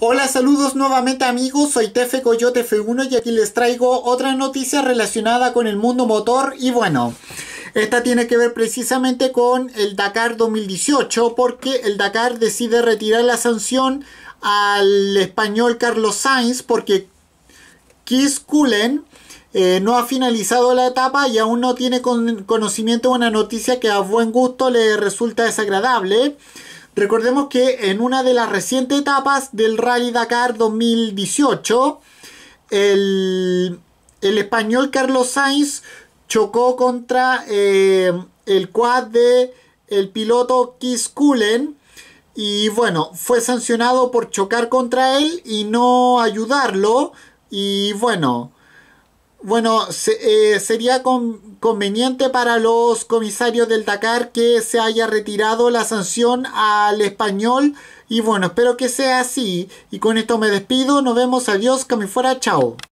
Hola, saludos nuevamente amigos, soy Tefe Coyote F1 y aquí les traigo otra noticia relacionada con el mundo motor y bueno, esta tiene que ver precisamente con el Dakar 2018 porque el Dakar decide retirar la sanción al español Carlos Sainz porque Kiss Cullen eh, no ha finalizado la etapa y aún no tiene conocimiento una noticia que a buen gusto le resulta desagradable. Recordemos que en una de las recientes etapas del Rally Dakar 2018, el, español Carlos Sainz chocó contra eh, el quad de el piloto Kiskulen y bueno, fue sancionado por chocar contra él y no ayudarlo y bueno, bueno, eh, sería conveniente para los comisarios del TACAR que se haya retirado la sanción al español. Y bueno, espero que sea así. Y con esto me despido. Nos vemos. Adiós. fuera. Chao.